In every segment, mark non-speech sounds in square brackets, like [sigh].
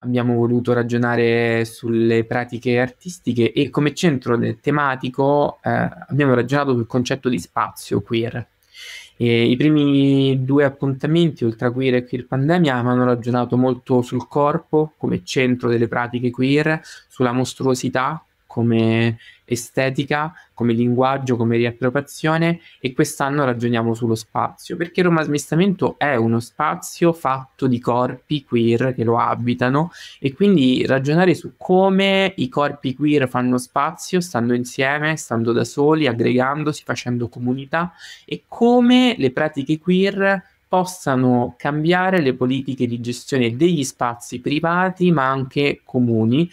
abbiamo voluto ragionare sulle pratiche artistiche e come centro tematico eh, abbiamo ragionato sul concetto di spazio queer. E I primi due appuntamenti, oltre a queer e queer pandemia, hanno ragionato molto sul corpo come centro delle pratiche queer, sulla mostruosità come estetica, come linguaggio, come riappropriazione e quest'anno ragioniamo sullo spazio, perché Roma Smistamento è uno spazio fatto di corpi queer che lo abitano e quindi ragionare su come i corpi queer fanno spazio stando insieme, stando da soli, aggregandosi, facendo comunità e come le pratiche queer possano cambiare le politiche di gestione degli spazi privati ma anche comuni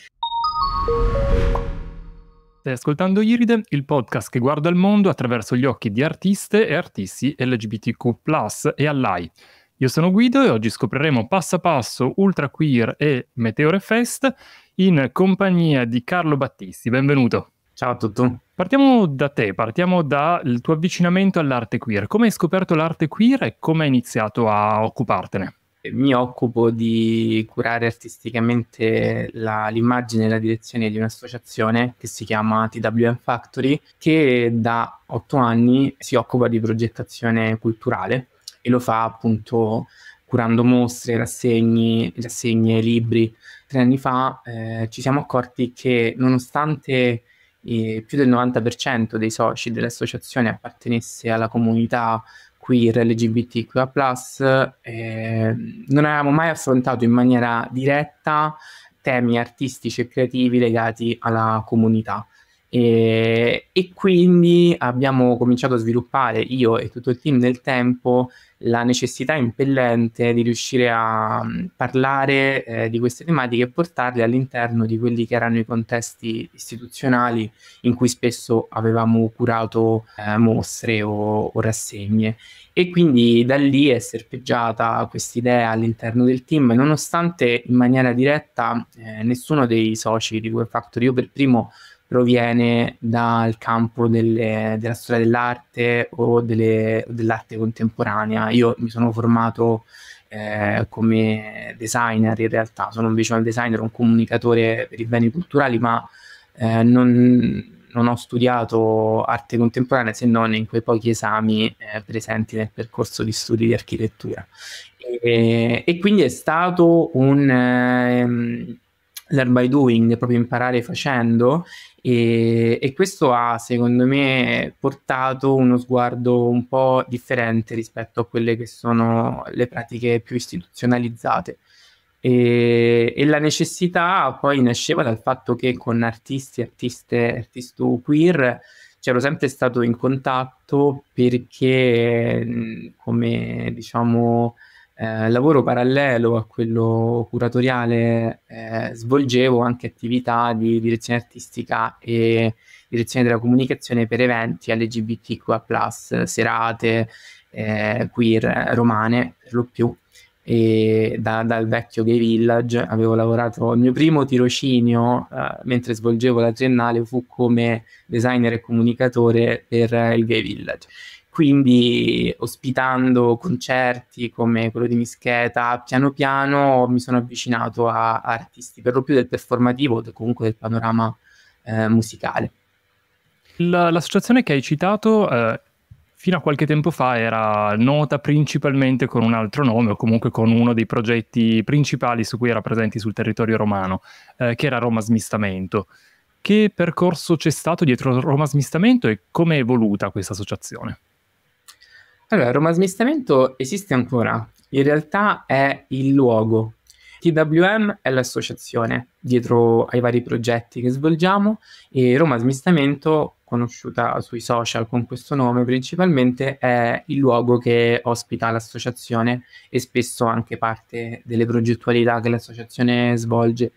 Stai ascoltando Iride, il podcast che guarda il mondo attraverso gli occhi di artiste e artisti LGBTQ+, e all'AI. Io sono Guido e oggi scopriremo passo a passo Ultra Queer e Meteore Fest in compagnia di Carlo Battisti. Benvenuto. Ciao a tutti. Partiamo da te, partiamo dal tuo avvicinamento all'arte queer. Come hai scoperto l'arte queer e come hai iniziato a occupartene? mi occupo di curare artisticamente la, l'immagine e la direzione di un'associazione che si chiama TWM Factory, che da otto anni si occupa di progettazione culturale e lo fa appunto curando mostre, rassegni, rassegne, libri. Tre anni fa eh, ci siamo accorti che nonostante eh, più del 90% dei soci dell'associazione appartenesse alla comunità queer, LGBTQA+, eh, non avevamo mai affrontato in maniera diretta temi artistici e creativi legati alla comunità. E, e, quindi abbiamo cominciato a sviluppare io e tutto il team nel tempo la necessità impellente di riuscire a mm, parlare eh, di queste tematiche e portarle all'interno di quelli che erano i contesti istituzionali in cui spesso avevamo curato eh, mostre o, o rassegne. E quindi da lì è serpeggiata quest'idea all'interno del team, nonostante in maniera diretta eh, nessuno dei soci di Web Factory, io per primo, proviene dal campo delle, della storia dell'arte o delle, dell'arte contemporanea. Io mi sono formato eh, come designer in realtà, sono un visual designer, un comunicatore per i beni culturali, ma eh, non, non, ho studiato arte contemporanea se non in quei pochi esami eh, presenti nel percorso di studi di architettura. E, e quindi è stato un... Ehm, learn by doing, proprio imparare facendo, e, e, questo ha, secondo me, portato uno sguardo un po' differente rispetto a quelle che sono le pratiche più istituzionalizzate. E, e la necessità poi nasceva dal fatto che con artisti, artiste, artisto queer c'ero sempre stato in contatto perché, come diciamo, eh, lavoro parallelo a quello curatoriale eh, svolgevo anche attività di direzione artistica e direzione della comunicazione per eventi LGBTQA+, serate eh, queer romane per lo più e da, dal vecchio Gay Village avevo lavorato il mio primo tirocinio eh, mentre svolgevo la triennale fu come designer e comunicatore per il Gay Village quindi ospitando concerti come quello di Mischeta, piano piano mi sono avvicinato a, a artisti per lo più del performativo o comunque del panorama eh, musicale. La, l'associazione che hai citato eh, fino a qualche tempo fa era nota principalmente con un altro nome o comunque con uno dei progetti principali su cui era presenti sul territorio romano, eh, che era Roma Smistamento. Che percorso c'è stato dietro Roma Smistamento e come è evoluta questa associazione? Allora, Roma Smistamento esiste ancora, in realtà è il luogo. TWM è l'associazione dietro ai vari progetti che svolgiamo e Roma Smistamento, conosciuta sui social con questo nome principalmente, è il luogo che ospita l'associazione e spesso anche parte delle progettualità che l'associazione svolge.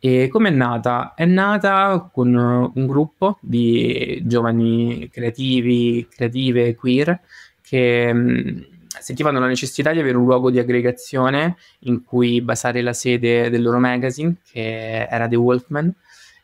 E come è nata? È nata con un gruppo di giovani creativi, creative, queer, che mm, sentivano la necessità di avere un luogo di aggregazione in cui basare la sede del loro magazine, che era The Wolfman.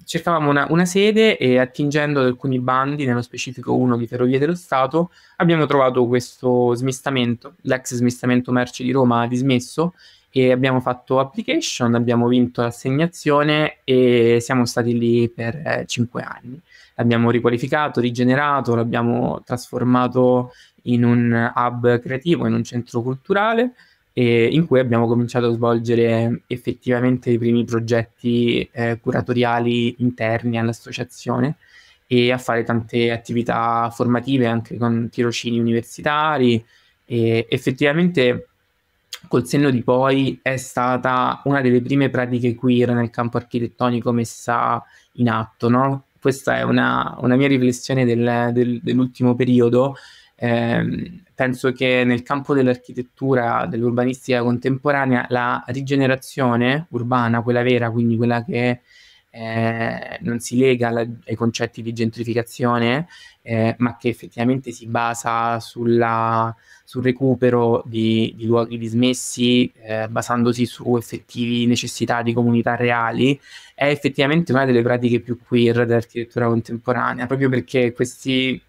Cercavamo una, una sede e attingendo ad alcuni bandi, nello specifico uno di Ferrovie dello Stato, abbiamo trovato questo smistamento, l'ex smistamento merci di Roma ha dismesso e abbiamo fatto application, abbiamo vinto l'assegnazione e siamo stati lì per eh, 5 anni. L'abbiamo riqualificato, rigenerato, l'abbiamo trasformato in un hub creativo, in un centro culturale, eh, in cui abbiamo cominciato a svolgere effettivamente i primi progetti eh, curatoriali interni all'associazione e a fare tante attività formative anche con tirocini universitari e effettivamente col senno di poi è stata una delle prime pratiche queer nel campo architettonico messa in atto, no? Questa è una, una mia riflessione del, del, dell'ultimo periodo Ehm, penso che nel campo dell'architettura, dell'urbanistica contemporanea, la rigenerazione urbana, quella vera, quindi quella che eh, non si lega alla, ai concetti di gentrificazione, eh, ma che effettivamente si basa sulla, sul recupero di, di luoghi dismessi, eh, basandosi su effettivi necessità di comunità reali, è effettivamente una delle pratiche più queer dell'architettura contemporanea, proprio perché questi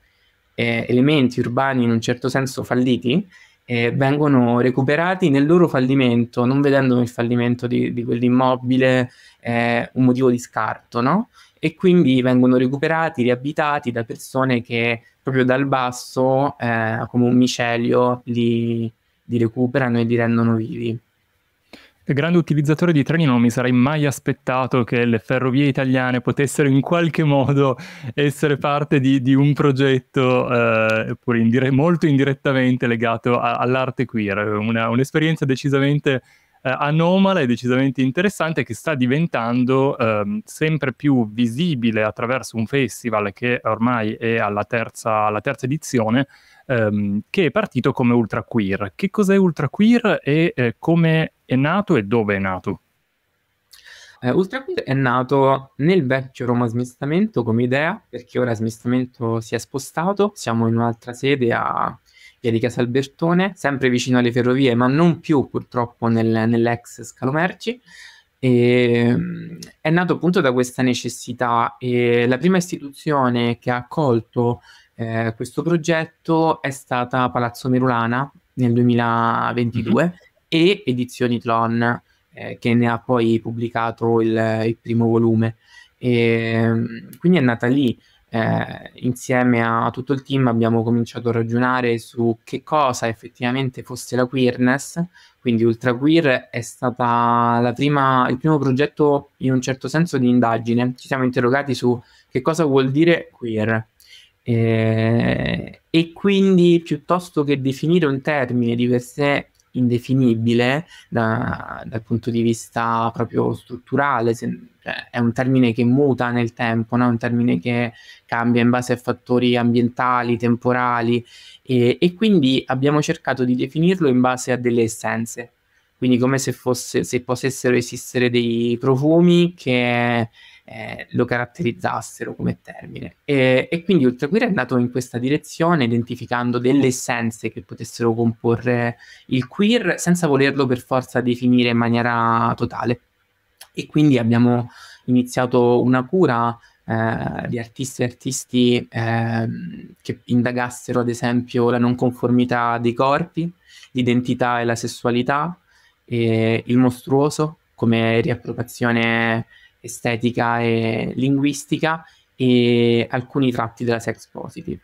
eh, elementi urbani in un certo senso falliti eh, vengono recuperati nel loro fallimento, non vedendo il fallimento di, di quell'immobile eh, un motivo di scarto, no? E quindi vengono recuperati, riabitati da persone che proprio dal basso, eh, come un micelio, li, li recuperano e li rendono vivi grande utilizzatore di treni non mi sarei mai aspettato che le ferrovie italiane potessero in qualche modo essere parte di, di un progetto, eh, pure indire- molto indirettamente legato a- all'arte queer. Una, un'esperienza decisamente eh, anomala e decisamente interessante che sta diventando ehm, sempre più visibile attraverso un festival che ormai è alla terza, alla terza edizione, ehm, che è partito come Ultra Queer. Che cos'è Ultra Queer e eh, come è nato e dove è nato? Eh, Ultra Queer è nato nel vecchio Roma Smistamento come idea, perché ora Smistamento si è spostato, siamo in un'altra sede a via di Casalbertone, sempre vicino alle ferrovie, ma non più purtroppo nel, nell'ex scalo merci. E, ehm, è nato appunto da questa necessità e la prima istituzione che ha accolto eh, questo progetto è stata Palazzo Merulana nel 2022 mm-hmm. e Edizioni Tron eh, che ne ha poi pubblicato il, il primo volume. E, ehm, quindi è nata lì eh, insieme a tutto il team abbiamo cominciato a ragionare su che cosa effettivamente fosse la queerness, quindi Ultra Queer è stata prima, il primo progetto in un certo senso di indagine, ci siamo interrogati su che cosa vuol dire queer. Eh, e quindi piuttosto che definire un termine di per sé indefinibile da, dal punto di vista proprio strutturale, se, cioè, è un termine che muta nel tempo, no? è un termine che cambia in base a fattori ambientali, temporali e, e, quindi abbiamo cercato di definirlo in base a delle essenze, quindi come se, fosse, se potessero esistere dei profumi che eh, lo caratterizzassero come termine. E, e quindi Ultraqueer è andato in questa direzione identificando delle essenze che potessero comporre il queer senza volerlo per forza definire in maniera totale. E quindi abbiamo iniziato una cura eh, di artisti e artisti eh, che indagassero ad esempio la non conformità dei corpi, l'identità e la sessualità, e il mostruoso come riappropriazione estetica e linguistica e alcuni tratti della sex positive.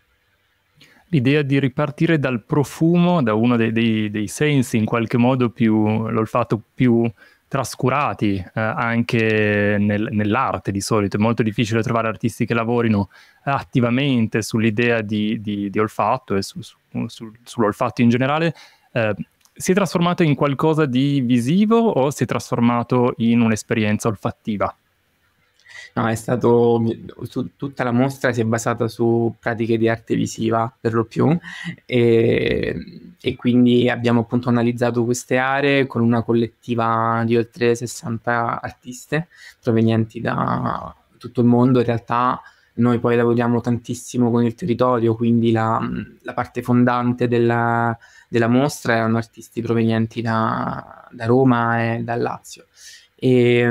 L'idea di ripartire dal profumo, da uno dei, dei, dei sensi in qualche modo più, l'olfatto più trascurati eh, anche nel, nell'arte di solito, è molto difficile trovare artisti che lavorino attivamente sull'idea di, di, di olfatto e su, su, su, sull'olfatto in generale. Eh, si è trasformato in qualcosa di visivo o si è trasformato in un'esperienza olfattiva? No, è stato su, tutta la mostra si è basata su pratiche di arte visiva per lo più e, e, quindi abbiamo appunto analizzato queste aree con una collettiva di oltre 60 artiste provenienti da tutto il mondo. In realtà noi poi lavoriamo tantissimo con il territorio, quindi la, la parte fondante della, della, mostra erano artisti provenienti da, da Roma e dal Lazio. E,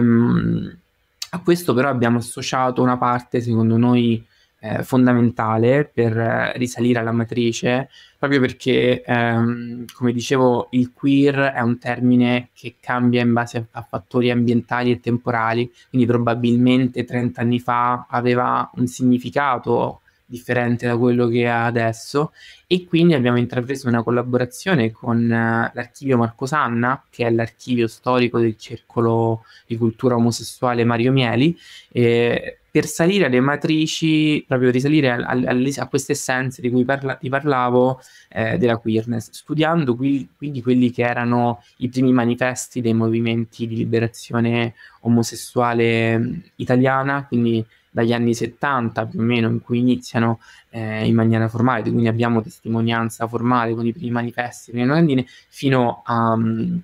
a questo però abbiamo associato una parte, secondo noi, eh, fondamentale per eh, risalire alla matrice, proprio perché, ehm, come dicevo, il queer è un termine che cambia in base a, a fattori ambientali e temporali, quindi probabilmente 30 anni fa aveva un significato differente da quello che ha adesso e quindi abbiamo intrapreso una collaborazione con eh, l'archivio Marco Sanna, che è l'archivio storico del circolo di cultura omosessuale Mario Mieli, eh, per salire alle matrici, proprio risalire a, a, a queste essenze di cui parla, ti parlavo eh, della queerness, studiando qui, quindi quelli che erano i primi manifesti dei movimenti di liberazione omosessuale italiana, quindi dagli anni 70 più o meno in cui iniziano eh, in maniera formale, quindi abbiamo testimonianza formale con i primi manifesti, le prime locandine, fino a, um,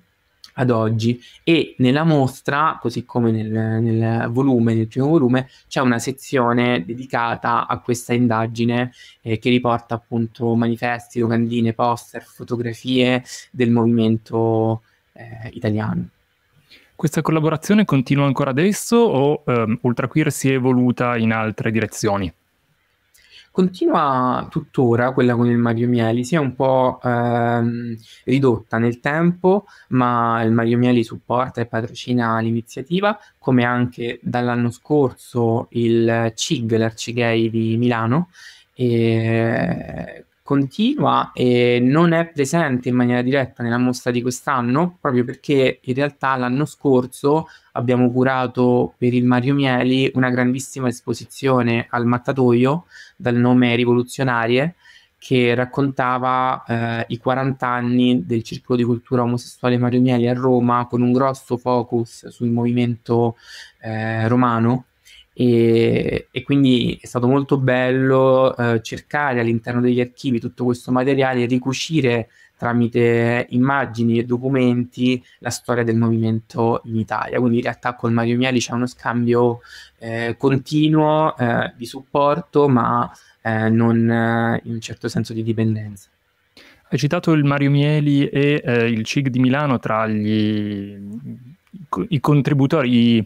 ad oggi e nella mostra, così come nel, nel, volume, nel primo volume, c'è una sezione dedicata a questa indagine eh, che riporta appunto manifesti, locandine, poster, fotografie del movimento eh, italiano. Questa collaborazione continua ancora adesso o ehm, UltraQueer si è evoluta in altre direzioni? Continua tuttora quella con il Mario Mieli, si è un po' ehm, ridotta nel tempo, ma il Mario Mieli supporta e patrocina l'iniziativa, come anche dall'anno scorso il CIG, l'Arcigay di Milano, e continua e non è presente in maniera diretta nella mostra di quest'anno, proprio perché in realtà l'anno scorso abbiamo curato per il Mario Mieli una grandissima esposizione al mattatoio dal nome Rivoluzionarie che raccontava eh, i 40 anni del circolo di cultura omosessuale Mario Mieli a Roma con un grosso focus sul movimento eh, romano e, e, quindi è stato molto bello eh, cercare all'interno degli archivi tutto questo materiale e ricucire tramite immagini e documenti la storia del movimento in Italia. Quindi in realtà con Mario Mieli c'è uno scambio eh, continuo eh, di supporto, ma eh, non eh, in un certo senso di dipendenza. Hai citato il Mario Mieli e eh, il CIG di Milano tra gli, i, i contributori, i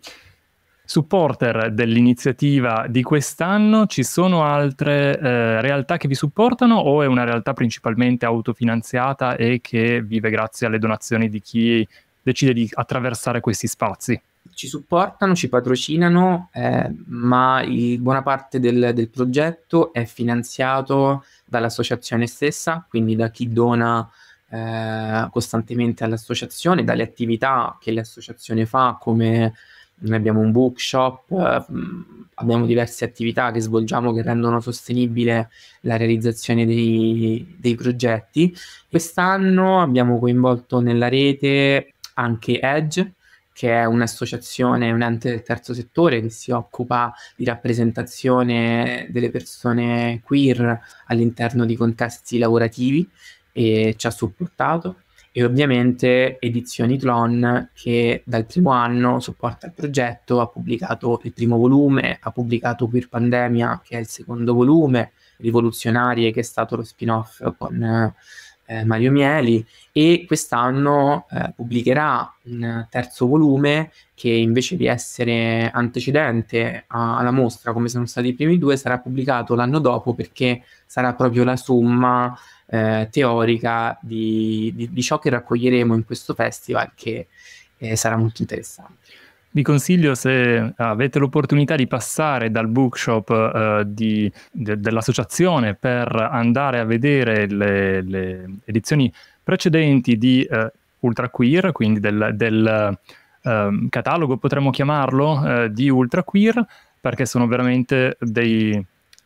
supporter dell'iniziativa di quest'anno, ci sono altre eh, realtà che vi supportano o è una realtà principalmente autofinanziata e che vive grazie alle donazioni di chi decide di attraversare questi spazi? Ci supportano, ci patrocinano, eh, ma il, buona parte del, del progetto è finanziato dall'associazione stessa, quindi da chi dona eh, costantemente all'associazione, dalle attività che l'associazione fa come noi abbiamo un bookshop, eh, abbiamo diverse attività che svolgiamo che rendono sostenibile la realizzazione dei, dei progetti. Quest'anno abbiamo coinvolto nella rete anche Edge, che è un'associazione, un ente del terzo settore che si occupa di rappresentazione delle persone queer all'interno di contesti lavorativi e ci ha supportato e ovviamente Edizioni Tron che dal primo anno supporta il progetto, ha pubblicato il primo volume, ha pubblicato Queer Pandemia che è il secondo volume, Rivoluzionarie che è stato lo spin-off con eh, eh, Mario Mieli e quest'anno eh, pubblicherà un terzo volume che invece di essere antecedente a- alla mostra come sono stati i primi due sarà pubblicato l'anno dopo perché sarà proprio la somma eh, teorica di-, di-, di, ciò che raccoglieremo in questo festival che eh, sarà molto interessante. Vi consiglio se avete l'opportunità di passare dal bookshop eh, di, de, dell'associazione per andare a vedere le, le edizioni precedenti di eh, Ultra Queer, quindi del, del eh, catalogo potremmo chiamarlo eh, di Ultra Queer, perché sono veramente dei,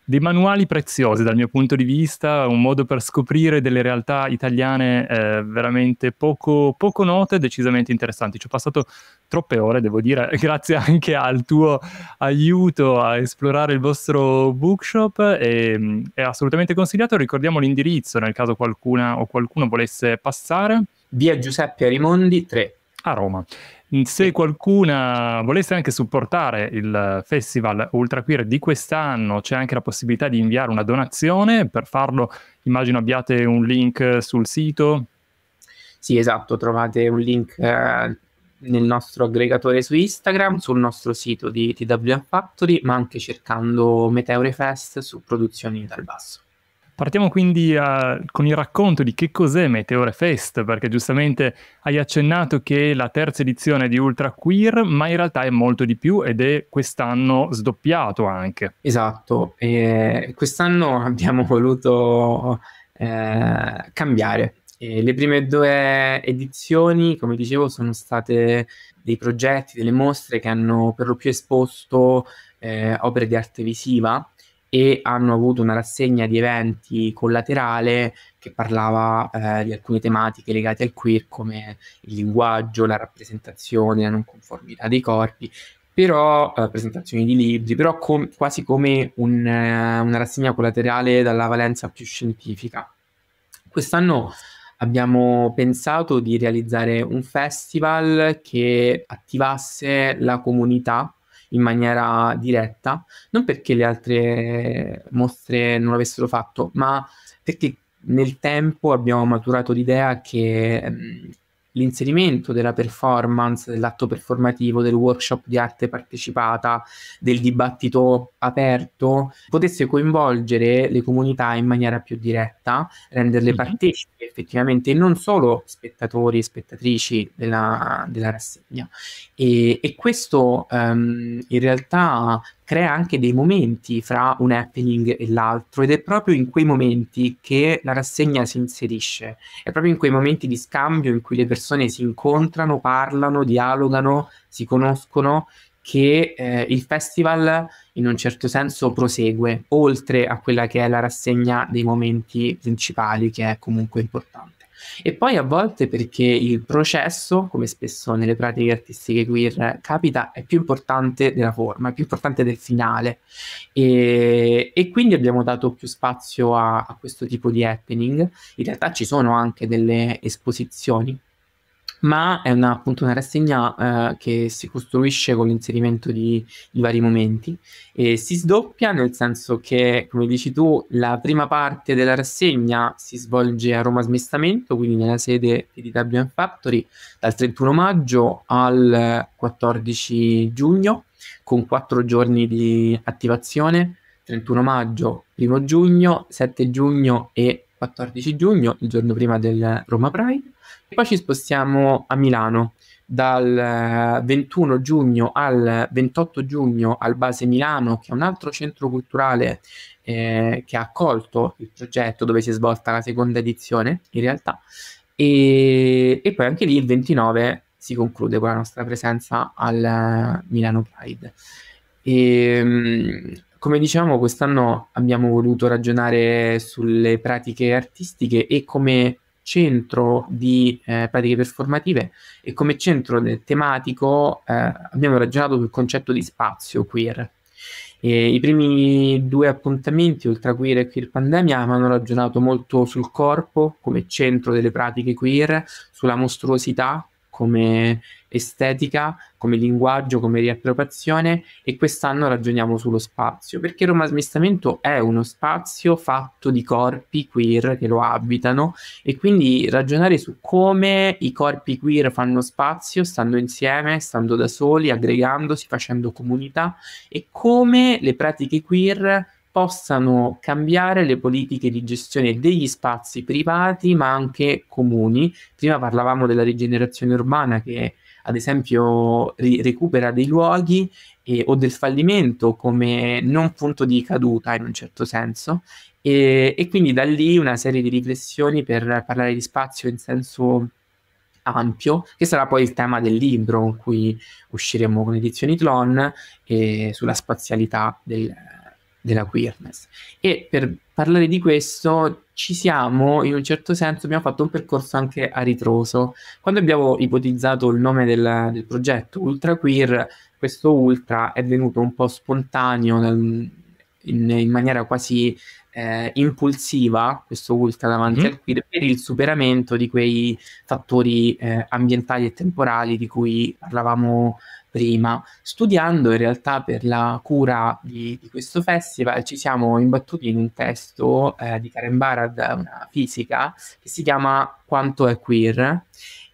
dei manuali preziosi dal mio punto di vista, un modo per scoprire delle realtà italiane eh, veramente poco, poco note e decisamente interessanti. Ci ho passato troppe ore, devo dire, [laughs] grazie anche al tuo aiuto a esplorare il vostro bookshop. E, mm, è assolutamente consigliato. Ricordiamo l'indirizzo nel caso qualcuna o qualcuno volesse passare. Via Giuseppe Arimondi 3 a Roma. Mm, se qualcuna volesse anche supportare il Festival Ultra Queer di quest'anno, c'è anche la possibilità di inviare una donazione. Per farlo, immagino abbiate un link sul sito. Sì, esatto, trovate un link eh, nel nostro aggregatore su Instagram, sul nostro sito di TWM Factory, ma anche cercando Meteore Fest su Produzioni dal Basso. Partiamo quindi a, eh, con il racconto di che cos'è Meteore Fest, perché giustamente hai accennato che è la terza edizione di Ultra Queer, ma in realtà è molto di più ed è quest'anno sdoppiato anche. Esatto, e quest'anno [laughs] abbiamo voluto eh, cambiare. E le prime due edizioni, come dicevo, sono state dei progetti, delle mostre che hanno per lo più esposto eh, opere di arte visiva e hanno avuto una rassegna di eventi collaterale che parlava eh, di alcune tematiche legate al queer come il linguaggio, la rappresentazione, la non conformità dei corpi, però eh, presentazioni di libri, però com- quasi come un, eh, una rassegna collaterale dalla valenza più scientifica. Quest'anno abbiamo pensato di realizzare un festival che attivasse la comunità in maniera diretta, non perché le altre mostre non l'avessero fatto, ma perché nel tempo abbiamo maturato l'idea che mm, l'inserimento della performance, dell'atto performativo, del workshop di arte partecipata, del dibattito aperto, potesse coinvolgere le comunità in maniera più diretta, renderle partecipi effettivamente, non solo spettatori e spettatrici della, della rassegna. E, e questo um, in realtà crea anche dei momenti fra un happening e l'altro ed è proprio in quei momenti che la rassegna si inserisce, è proprio in quei momenti di scambio in cui le persone si incontrano, parlano, dialogano, si conoscono che eh, il festival in un certo senso prosegue oltre a quella che è la rassegna dei momenti principali che è comunque importante. E poi a volte perché il processo, come spesso nelle pratiche artistiche queer capita, è più importante della forma, è più importante del finale. E, e quindi abbiamo dato più spazio a, a questo tipo di happening. In realtà ci sono anche delle esposizioni ma è una, appunto una rassegna eh, che si costruisce con l'inserimento di, di, vari momenti e si sdoppia nel senso che, come dici tu, la prima parte della rassegna si svolge a Roma Smestamento, quindi nella sede di Dublin Factory, dal 31 maggio al 14 giugno, con quattro giorni di attivazione. 31 maggio, 1 giugno, 7 giugno e 14 giugno, il giorno prima del Roma Pride. E poi ci spostiamo a Milano dal 21 eh, giugno al 28 giugno al Base Milano, che è un altro centro culturale eh, che ha accolto il progetto dove si è svolta la seconda edizione, in realtà. E, e poi anche lì il 29 si conclude con la nostra presenza al eh, Milano Pride. E, ehm, come dicevamo, quest'anno abbiamo voluto ragionare sulle pratiche artistiche e come centro di eh, pratiche performative e come centro del tematico eh, abbiamo ragionato sul concetto di spazio queer. E I primi due appuntamenti, oltre a queer e queer pandemia, hanno ragionato molto sul corpo come centro delle pratiche queer, sulla mostruosità come estetica, come linguaggio, come riappropriazione e quest'anno ragioniamo sullo spazio, perché Roma Smistamento è uno spazio fatto di corpi queer che lo abitano e quindi ragionare su come i corpi queer fanno spazio stando insieme, stando da soli, aggregandosi, facendo comunità e come le pratiche queer possano cambiare le politiche di gestione degli spazi privati ma anche comuni. Prima parlavamo della rigenerazione urbana che ad esempio ri- recupera dei luoghi e, o del fallimento come non punto di caduta in un certo senso e, e quindi da lì una serie di riflessioni per parlare di spazio in senso ampio, che sarà poi il tema del libro con cui usciremo con edizioni Tlon e sulla spazialità del, della queerness. E per parlare di questo ci siamo, in un certo senso, abbiamo fatto un percorso anche a ritroso. Quando abbiamo ipotizzato il nome del, del progetto Ultra Queer, questo Ultra è venuto un po' spontaneo, nel, in, in, maniera quasi eh, impulsiva, questo Ultra davanti mm. al queer, per il superamento di quei fattori eh, ambientali e temporali di cui parlavamo prima. Studiando in realtà per la cura di, di questo festival ci siamo imbattuti in un testo eh, di Karen Barad, una fisica, che si chiama Quanto è queer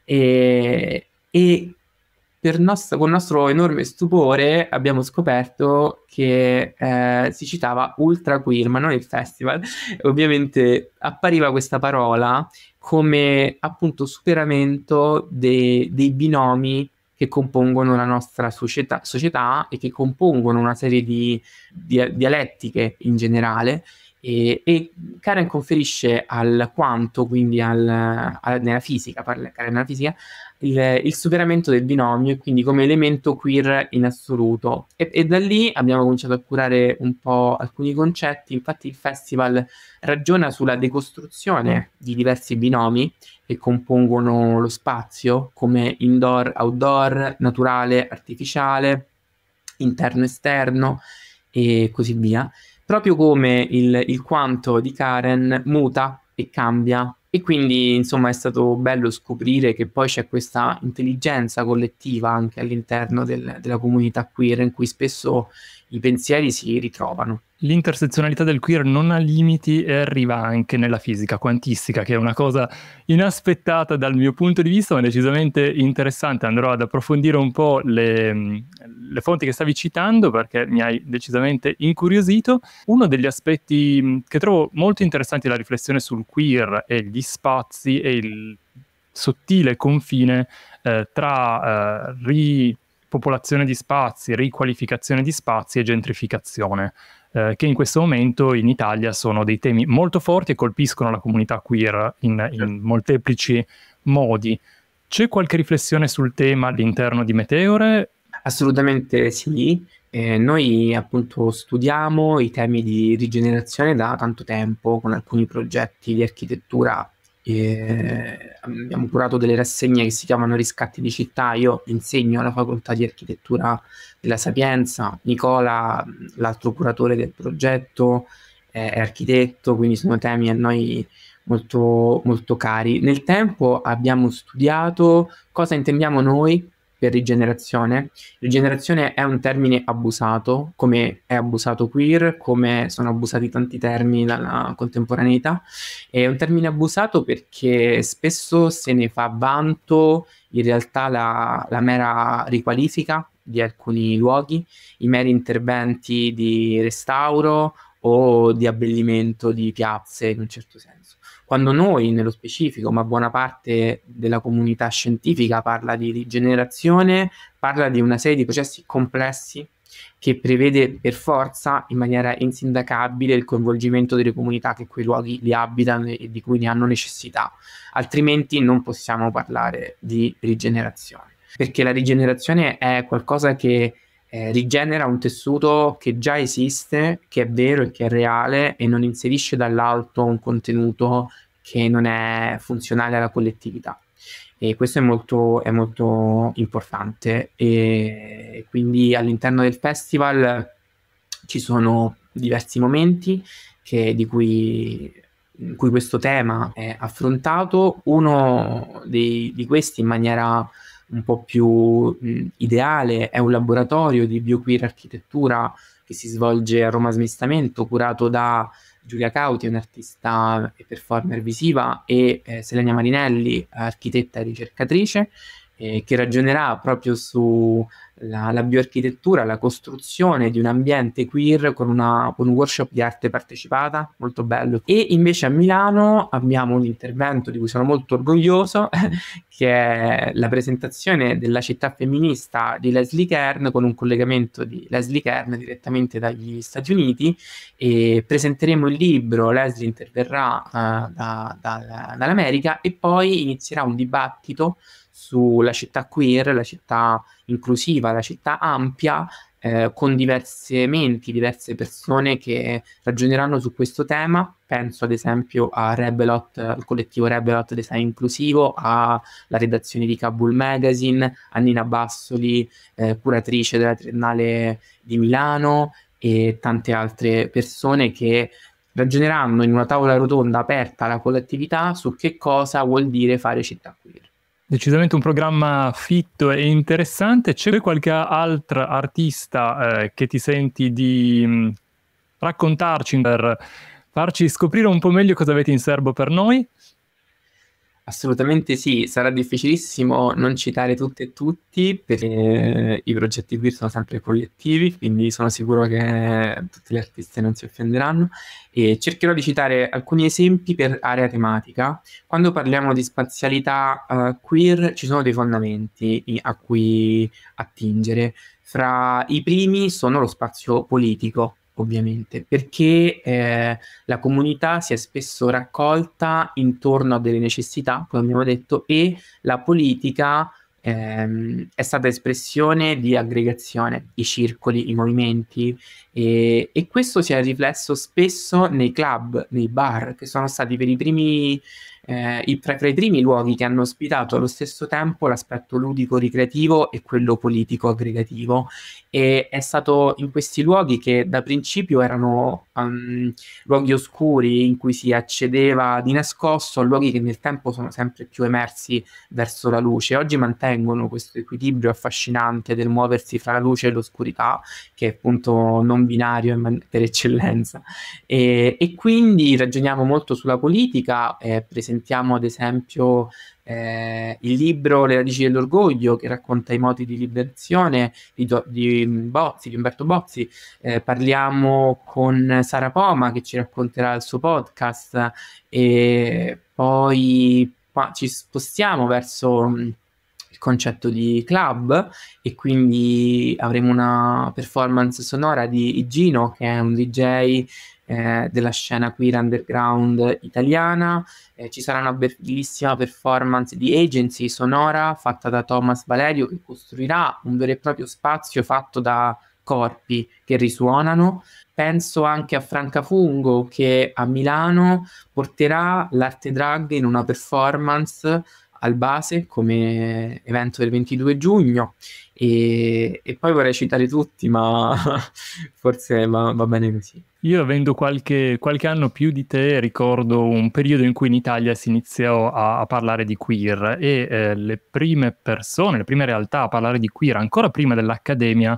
e, e nostro, con nostro enorme stupore abbiamo scoperto che eh, si citava Ultra Queer, ma non il festival. [laughs] Ovviamente appariva questa parola come appunto superamento de- dei binomi che compongono la nostra società, società e che compongono una serie di, di dialettiche in generale. E, e, Karen conferisce al quanto, quindi al, al, nella fisica, parla, Karen nella fisica, il, il, superamento del binomio e quindi come elemento queer in assoluto. E, e, da lì abbiamo cominciato a curare un po' alcuni concetti, infatti il festival ragiona sulla decostruzione di diversi binomi che compongono lo spazio come indoor, outdoor, naturale, artificiale, interno, esterno e così via, proprio come il, il quanto di Karen muta e cambia e quindi insomma è stato bello scoprire che poi c'è questa intelligenza collettiva anche all'interno del, della comunità queer in cui spesso i pensieri si ritrovano. L'intersezionalità del queer non ha limiti e arriva anche nella fisica quantistica, che è una cosa inaspettata dal mio punto di vista, ma decisamente interessante. Andrò ad approfondire un po' le, le fonti che stavi citando perché mi hai decisamente incuriosito. Uno degli aspetti che trovo molto interessanti è la riflessione sul queer e gli spazi e il sottile confine eh, tra eh, popolazione di spazi, riqualificazione di spazi e gentrificazione, eh, che in questo momento in Italia sono dei temi molto forti e colpiscono la comunità queer in, in certo. molteplici modi. C'è qualche riflessione sul tema all'interno di Meteore? Assolutamente sì. Eh, noi appunto studiamo i temi di rigenerazione da tanto tempo con alcuni progetti di architettura e ehm, abbiamo curato delle rassegne che si chiamano Riscatti di città. Io insegno alla facoltà di architettura della Sapienza. Nicola, l'altro curatore del progetto, è architetto, quindi sono temi a noi molto, molto cari. Nel tempo abbiamo studiato cosa intendiamo noi per rigenerazione. Rigenerazione è un termine abusato, come è abusato queer, come sono abusati tanti termini dalla contemporaneità. È un termine abusato perché spesso se ne fa vanto in realtà la, la mera riqualifica di alcuni luoghi, i meri interventi di restauro o di abbellimento di piazze in un certo senso. Quando noi, nello specifico, ma buona parte della comunità scientifica parla di rigenerazione, parla di una serie di processi complessi che prevede per forza, in maniera insindacabile, il coinvolgimento delle comunità che quei luoghi li abitano e di cui ne hanno necessità, altrimenti non possiamo parlare di rigenerazione, perché la rigenerazione è qualcosa che eh, rigenera un tessuto che già esiste, che è vero e che è reale e non inserisce dall'alto un contenuto che non è funzionale alla collettività. E questo è molto, è molto importante. E quindi all'interno del festival ci sono diversi momenti che, di cui in cui questo tema è affrontato, uno dei, di questi in maniera un po' più mh, ideale, è un laboratorio di bioqueer architettura che si svolge a Roma Smistamento, curato da Giulia Cauti, un'artista e performer visiva, e eh, Selenia Marinelli, architetta e ricercatrice, eh, che ragionerà proprio sulla bioarchitettura, la costruzione di un ambiente queer con, una, con, un workshop di arte partecipata, molto bello. E invece a Milano abbiamo un intervento di cui sono molto orgoglioso, [laughs] che è la presentazione della città femminista di Leslie Kern con un collegamento di Leslie Kern direttamente dagli Stati Uniti e presenteremo il libro, Leslie interverrà uh, da, da, dall'America e poi inizierà un dibattito sulla città queer, la città inclusiva, la città ampia, eh, con diverse menti, diverse persone che ragioneranno su questo tema. Penso ad esempio Rebelot, al collettivo Rebelot Design Inclusivo, alla redazione di Kabul Magazine, a Nina Bassoli, eh, curatrice della Triennale di Milano e tante altre persone che ragioneranno in una tavola rotonda aperta alla collettività su che cosa vuol dire fare città queer. Decisamente un programma fitto e interessante. C'è qualche altra artista eh, che ti senti di mh, mm, raccontarci per farci scoprire un po' meglio cosa avete in serbo per noi? Assolutamente sì, sarà difficilissimo non citare tutte e tutti perché i progetti qui sono sempre collettivi, quindi sono sicuro che tutti gli artisti non si offenderanno e cercherò di citare alcuni esempi per area tematica. Quando parliamo di spazialità uh, queer ci sono dei fondamenti a cui attingere. Fra i primi sono lo spazio politico, ovviamente, perché eh, la comunità si è spesso raccolta intorno a delle necessità, come abbiamo detto, e la politica ehm, è stata espressione di aggregazione, i circoli, i movimenti, e, e questo si è riflesso spesso nei club, nei bar, che sono stati per i primi eh, il, tra, tra, i primi luoghi che hanno ospitato allo stesso tempo l'aspetto ludico ricreativo e quello politico aggregativo e è stato in questi luoghi che da principio erano um, luoghi oscuri in cui si accedeva di nascosto luoghi che nel tempo sono sempre più emersi verso la luce oggi mantengono questo equilibrio affascinante del muoversi fra la luce e l'oscurità che è appunto non binario per eccellenza e, e quindi ragioniamo molto sulla politica eh, presentando presentiamo ad esempio eh, il libro Le radici dell'orgoglio che racconta i modi di liberazione di, Do- di Bozzi, di Umberto Bozzi, eh, parliamo con Sara Poma che ci racconterà il suo podcast e poi qua ci spostiamo verso il concetto di club e quindi avremo una performance sonora di Igino che è un DJ eh, della scena queer underground italiana, eh, ci sarà una bellissima performance di agency sonora fatta da Thomas Valerio che costruirà un vero e proprio spazio fatto da corpi che risuonano. Penso anche a Franca Fungo che a Milano porterà l'arte drag in una performance al base come evento del 22 giugno e, e poi vorrei citare tutti ma [laughs] forse va, va, bene così. Io avendo qualche, qualche, anno più di te ricordo un periodo in cui in Italia si iniziò a, a parlare di queer e eh, le prime persone, le prime realtà a parlare di queer ancora prima dell'Accademia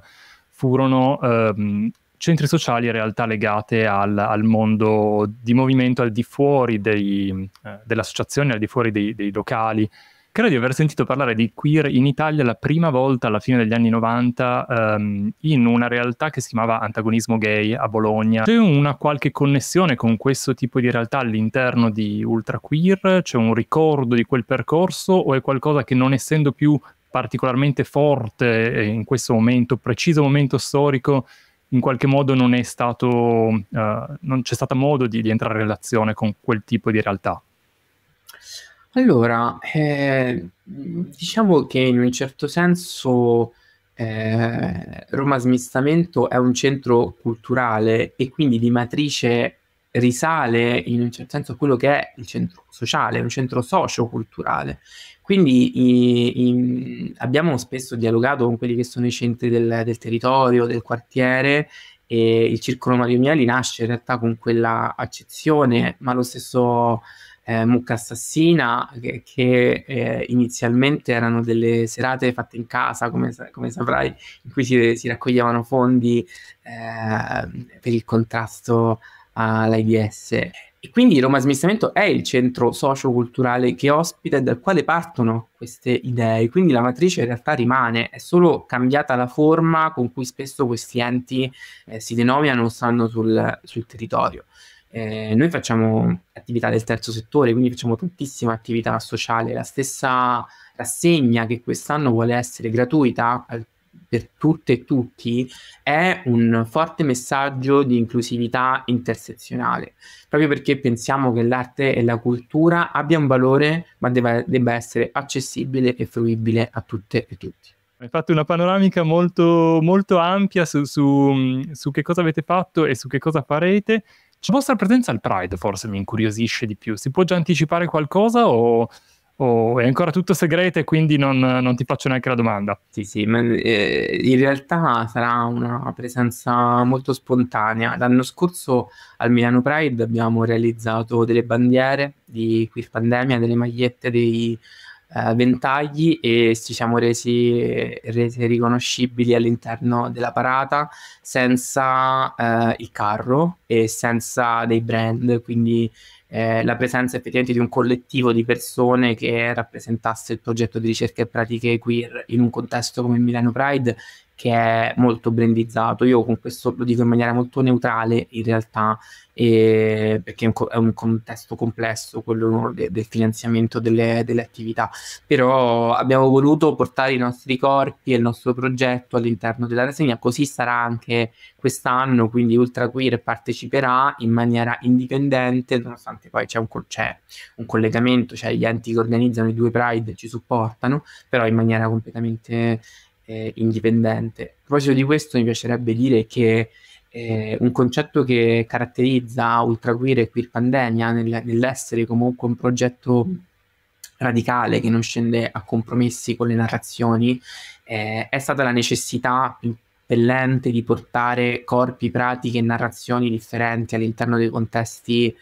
furono ehm, centri sociali in realtà legate al, al mondo di movimento al di fuori dei, eh, dell'associazione, al di fuori dei, dei, locali. Credo di aver sentito parlare di queer in Italia la prima volta alla fine degli anni 90 ehm, in una realtà che si chiamava Antagonismo Gay a Bologna. C'è una qualche connessione con questo tipo di realtà all'interno di Ultra Queer? C'è un ricordo di quel percorso o è qualcosa che non essendo più particolarmente forte eh, in questo momento, preciso momento storico, in qualche modo non è stato, uh, non c'è stato modo di, di, entrare in relazione con quel tipo di realtà? Allora, eh, diciamo che in un certo senso eh, Roma Smistamento è un centro culturale e quindi di matrice risale in un certo senso a quello che è il centro sociale, un centro socioculturale. Quindi i, i, abbiamo spesso dialogato con quelli che sono i centri del, del territorio, del quartiere e il circolo Mario Mieli nasce in realtà con quella accezione, ma lo stesso eh, Mucca Assassina, che, che eh, inizialmente erano delle serate fatte in casa, come, come saprai, in cui si, si raccoglievano fondi eh, per il contrasto all'AIDS. E quindi Roma Smistamento è il centro socio-culturale che ospita e dal quale partono queste idee, quindi la matrice in realtà rimane, è solo cambiata la forma con cui spesso questi enti eh, si denominano stando sul, sul territorio. Eh, noi facciamo attività del terzo settore, quindi facciamo tantissima attività sociale, la stessa rassegna che quest'anno vuole essere gratuita al per tutte e tutti è un forte messaggio di inclusività intersezionale, proprio perché pensiamo che l'arte e la cultura abbia un valore, ma debba, debba essere accessibile e fruibile a tutte e tutti. Hai fatto una panoramica molto, molto ampia su, su, mm, su che cosa avete fatto e su che cosa farete. La vostra presenza al Pride forse mi incuriosisce di più. Si può già anticipare qualcosa o o oh, è ancora tutto segreto e quindi non, non ti faccio neanche la domanda? Sì, sì, ma, eh, in realtà sarà una presenza molto spontanea. L'anno scorso al Milano Pride abbiamo realizzato delle bandiere di Quiz Pandemia, delle magliette, dei eh, ventagli e ci siamo resi, resi, riconoscibili all'interno della parata senza eh, il carro e senza dei brand, quindi eh, la presenza effettivamente di un collettivo di persone che rappresentasse il progetto di ricerca e pratiche queer in un contesto come il Milano Pride che è molto brandizzato. Io con questo lo dico in maniera molto neutrale in realtà, eh, perché è un, co- è un, contesto complesso quello de- del finanziamento delle, delle, attività. Però abbiamo voluto portare i nostri corpi e il nostro progetto all'interno della rassegna, così sarà anche quest'anno, quindi Ultra Queer parteciperà in maniera indipendente, nonostante poi c'è un, co- c'è un collegamento, cioè gli enti che organizzano i due Pride ci supportano, però in maniera completamente eh, indipendente. A proposito di questo mi piacerebbe dire che eh, un concetto che caratterizza Ultraqueer e Queer Pandemia nel, nell'essere comunque un progetto radicale che non scende a compromessi con le narrazioni eh, è stata la necessità impellente di portare corpi, pratiche e narrazioni differenti all'interno dei contesti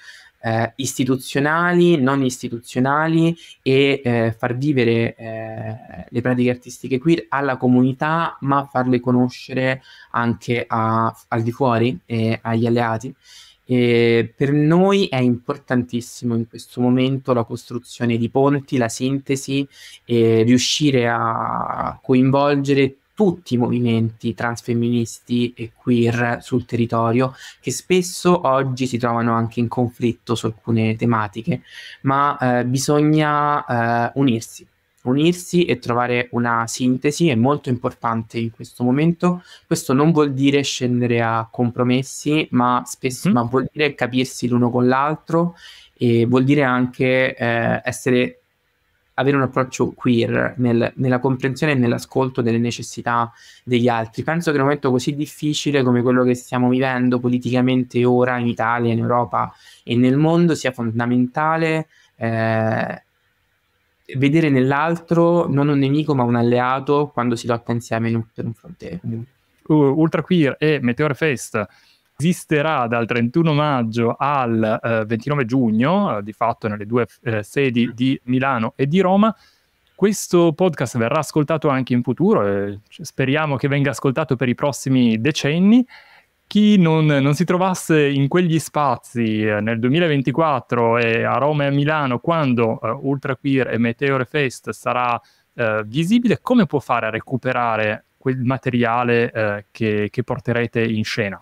eh, istituzionali, non istituzionali e eh, far vivere eh, le pratiche artistiche queer alla comunità, ma farle conoscere anche a, al di fuori e agli alleati. E per noi è importantissimo in questo momento la costruzione di ponti, la sintesi e riuscire a coinvolgere tutti i movimenti transfemministi e queer sul territorio, che spesso oggi si trovano anche in conflitto su alcune tematiche, ma eh, bisogna eh, unirsi, unirsi e trovare una sintesi è molto importante in questo momento. Questo non vuol dire scendere a compromessi, ma spesso mm. ma vuol dire capirsi l'uno con l'altro e vuol dire anche eh, essere avere un approccio queer nel, nella comprensione e nell'ascolto delle necessità degli altri. Penso che in un momento così difficile come quello che stiamo vivendo politicamente ora in Italia, in Europa e nel mondo sia fondamentale eh, vedere nell'altro non un nemico ma un alleato quando si lotta insieme per un fronte. Uh, Ultra Queer e Meteor Fest esisterà dal 31 maggio al eh, 29 giugno, eh, di fatto nelle due eh, sedi mm. di Milano e di Roma. Questo podcast verrà ascoltato anche in futuro, eh, speriamo che venga ascoltato per i prossimi decenni. Chi non, non si trovasse in quegli spazi eh, nel 2024 e a Roma e a Milano quando eh, Ultra Queer e Meteore Fest sarà visibile, come può fare a recuperare quel materiale che, che porterete in scena?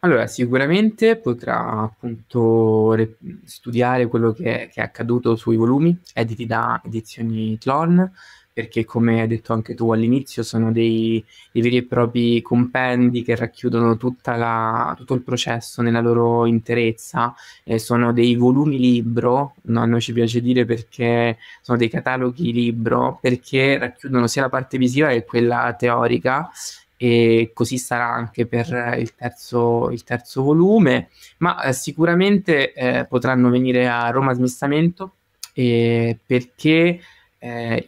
Allora, sicuramente potrà appunto re- studiare quello che, che è accaduto sui volumi editi da Edizioni Clon, perché come hai detto anche tu all'inizio sono dei, dei veri e propri compendi che racchiudono la, tutto il processo nella loro interezza, eh, sono dei volumi libro, no, a noi ci piace dire perché sono dei cataloghi libro, perché racchiudono sia la parte visiva che quella teorica e così sarà anche per il terzo, il terzo volume, ma eh, sicuramente eh, potranno venire a Roma Smistamento eh, perché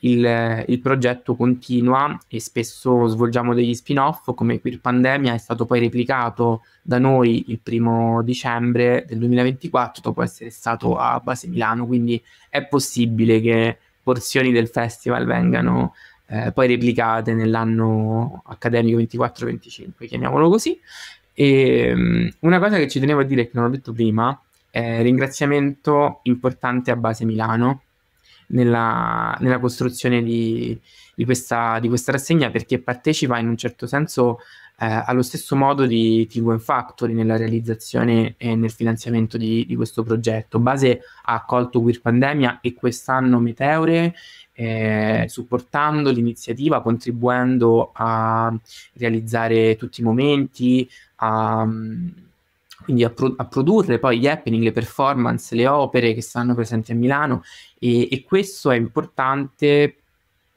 il, il, progetto continua e spesso svolgiamo degli spin-off come Queer Pandemia è stato poi replicato da noi il primo dicembre del 2024 dopo essere stato a Base Milano, quindi è possibile che porzioni del festival vengano eh, poi replicate nell'anno accademico 24-25, chiamiamolo così. E, um, una cosa che ci tenevo a dire, che non ho detto prima, è ringraziamento importante a Base Milano nella, nella costruzione di, di, questa, di questa rassegna perché partecipa in un certo senso eh, allo stesso modo di T1 Factory nella realizzazione e nel finanziamento di, di questo progetto. Base ha accolto Queer Pandemia e quest'anno Meteore eh, supportando l'iniziativa, contribuendo a realizzare tutti i momenti, a, mm, quindi a, pro- a, produrre poi gli happening, le performance, le opere che saranno presenti a Milano e, e questo è importante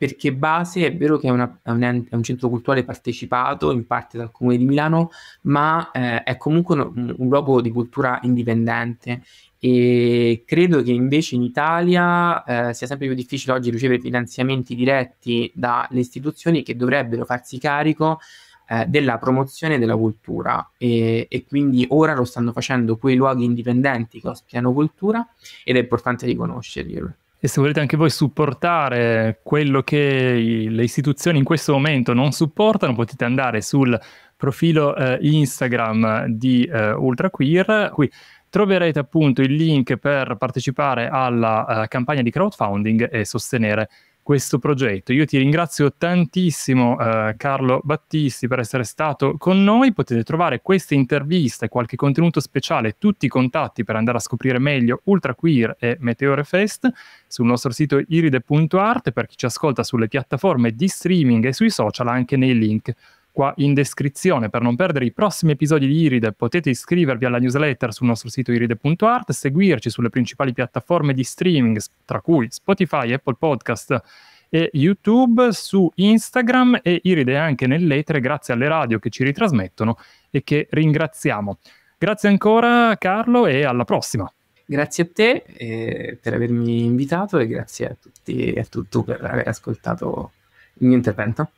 perché Base è vero che è, una, è, un, è, un, centro culturale partecipato in parte dal Comune di Milano, ma eh, è comunque un, un, luogo di cultura indipendente e credo che invece in Italia eh, sia sempre più difficile oggi ricevere finanziamenti diretti dalle istituzioni che dovrebbero farsi carico eh, della promozione della cultura e, e, quindi ora lo stanno facendo quei luoghi indipendenti che ospitano cultura ed è importante riconoscerli. E se volete anche voi supportare quello che le istituzioni in questo momento non supportano, potete andare sul profilo eh, Instagram di eh, Ultra Queer, qui troverete appunto il link per partecipare alla uh, campagna di crowdfunding e sostenere questo progetto. Io ti ringrazio tantissimo uh, Carlo Battisti per essere stato con noi, potete trovare queste interviste, qualche contenuto speciale, tutti i contatti per andare a scoprire meglio Ultra Queer e Meteore Fest sul nostro sito iride.art per chi ci ascolta sulle piattaforme di streaming e sui social anche nei link qua in descrizione. Per non perdere i prossimi episodi di Iride potete iscrivervi alla newsletter sul nostro sito iride.art, seguirci sulle principali piattaforme di streaming, tra cui Spotify, Apple Podcast e YouTube, su Instagram e Iride anche nell'etere grazie alle radio che ci ritrasmettono e che ringraziamo. Grazie ancora Carlo e alla prossima. Grazie a te eh, per avermi invitato e grazie a tutti e a tu per aver ascoltato il mio intervento.